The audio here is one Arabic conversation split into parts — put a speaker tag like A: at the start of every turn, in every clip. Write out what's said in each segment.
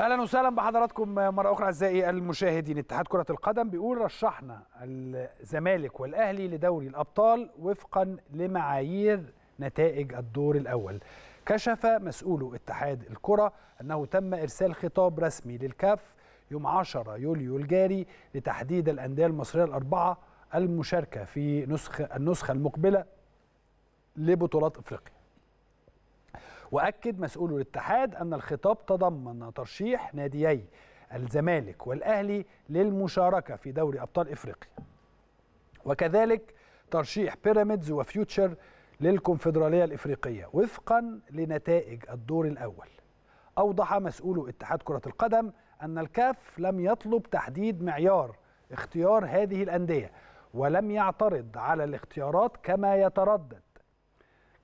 A: اهلا وسهلا بحضراتكم مره اخرى اعزائي المشاهدين اتحاد كره القدم بيقول رشحنا الزمالك والاهلي لدوري الابطال وفقا لمعايير نتائج الدور الاول كشف مسؤول اتحاد الكره انه تم ارسال خطاب رسمي للكاف يوم 10 يوليو الجاري لتحديد الانديه المصريه الاربعه المشاركه في نسخه النسخه المقبله لبطولات افريقيا واكد مسؤول الاتحاد ان الخطاب تضمن ترشيح ناديي الزمالك والاهلي للمشاركه في دوري ابطال افريقيا وكذلك ترشيح بيراميدز وفيوتشر للكونفدراليه الافريقيه وفقا لنتائج الدور الاول اوضح مسؤول اتحاد كره القدم ان الكاف لم يطلب تحديد معيار اختيار هذه الانديه ولم يعترض على الاختيارات كما يتردد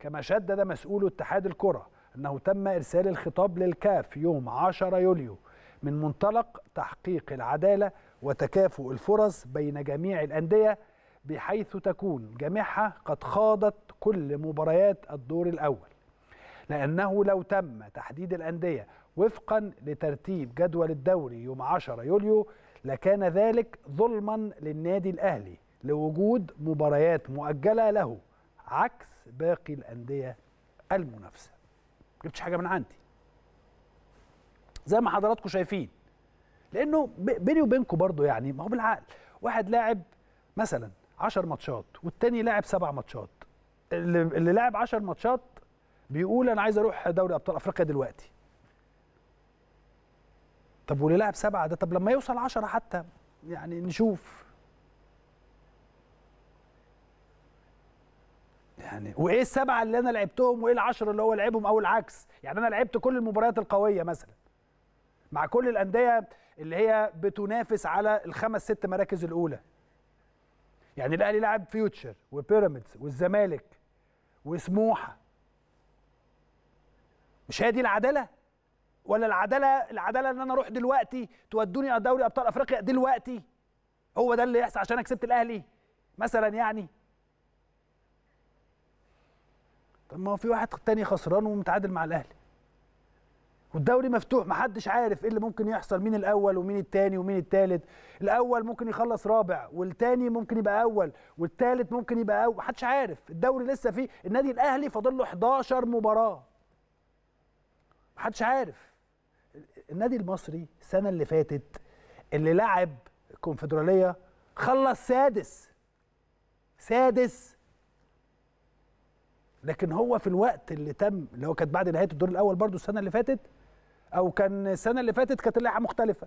A: كما شدد مسؤول اتحاد الكره أنه تم إرسال الخطاب للكاف يوم 10 يوليو من منطلق تحقيق العدالة وتكافؤ الفرص بين جميع الأندية بحيث تكون جميعها قد خاضت كل مباريات الدور الأول لأنه لو تم تحديد الأندية وفقا لترتيب جدول الدوري يوم 10 يوليو لكان ذلك ظلما للنادي الأهلي لوجود مباريات مؤجلة له عكس باقي الأندية المنافسة جبتش حاجه من عندي زي ما حضراتكم شايفين لانه بيني وبينكم برضو يعني ما هو بالعقل واحد لاعب مثلا 10 ماتشات والتاني لاعب سبع ماتشات اللي, اللي لاعب 10 ماتشات بيقول انا عايز اروح دوري ابطال افريقيا دلوقتي طب واللي لاعب سبعه ده طب لما يوصل 10 حتى يعني نشوف يعني وايه السبعه اللي انا لعبتهم وايه العشره اللي هو لعبهم او العكس يعني انا لعبت كل المباريات القويه مثلا مع كل الانديه اللي هي بتنافس على الخمس ست مراكز الاولى يعني الاهلي لعب فيوتشر وبيراميدز والزمالك وسموحه مش هي دي العداله ولا العداله العداله ان انا اروح دلوقتي تودوني دوري ابطال افريقيا دلوقتي هو ده اللي يحصل عشان انا كسبت الاهلي مثلا يعني طب ما هو في واحد تاني خسران ومتعادل مع الاهلي والدوري مفتوح محدش عارف ايه اللي ممكن يحصل مين الاول ومين التاني ومين التالت الاول ممكن يخلص رابع والتاني ممكن يبقى اول والتالت ممكن يبقى اول محدش عارف الدوري لسه فيه النادي الاهلي فاضل له 11 مباراه محدش عارف النادي المصري السنه اللي فاتت اللي لعب الكونفدراليه خلص سادس سادس لكن هو في الوقت اللي تم اللي هو كانت بعد نهايه الدور الاول برضو السنه اللي فاتت او كان السنه اللي فاتت كانت اللائحه مختلفه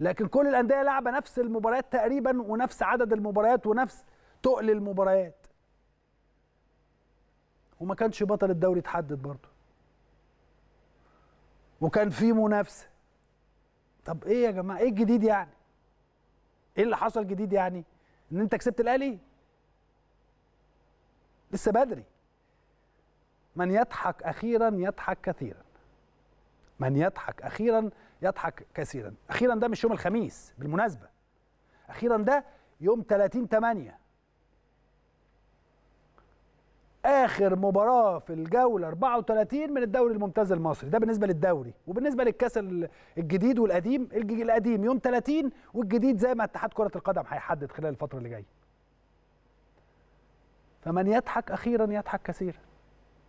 A: لكن كل الانديه لعبه نفس المباريات تقريبا ونفس عدد المباريات ونفس تقل المباريات وما كانش بطل الدوري اتحدد برضه وكان في منافسه طب ايه يا جماعه ايه الجديد يعني ايه اللي حصل جديد يعني ان انت كسبت الاهلي لسه بدري من يضحك اخيرا يضحك كثيرا من يضحك اخيرا يضحك كثيرا اخيرا ده مش يوم الخميس بالمناسبه اخيرا ده يوم 30 8 اخر مباراه في الجوله 34 من الدوري الممتاز المصري ده بالنسبه للدوري وبالنسبه للكاس الجديد والقديم القديم يوم 30 والجديد زي ما اتحاد كره القدم هيحدد خلال الفتره اللي جايه فمن يضحك اخيرا يضحك كثيرا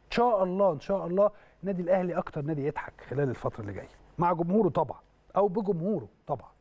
A: ان شاء الله ان شاء الله النادي الاهلي اكتر نادي يضحك خلال الفتره اللي جايه مع جمهوره طبعا او بجمهوره طبعا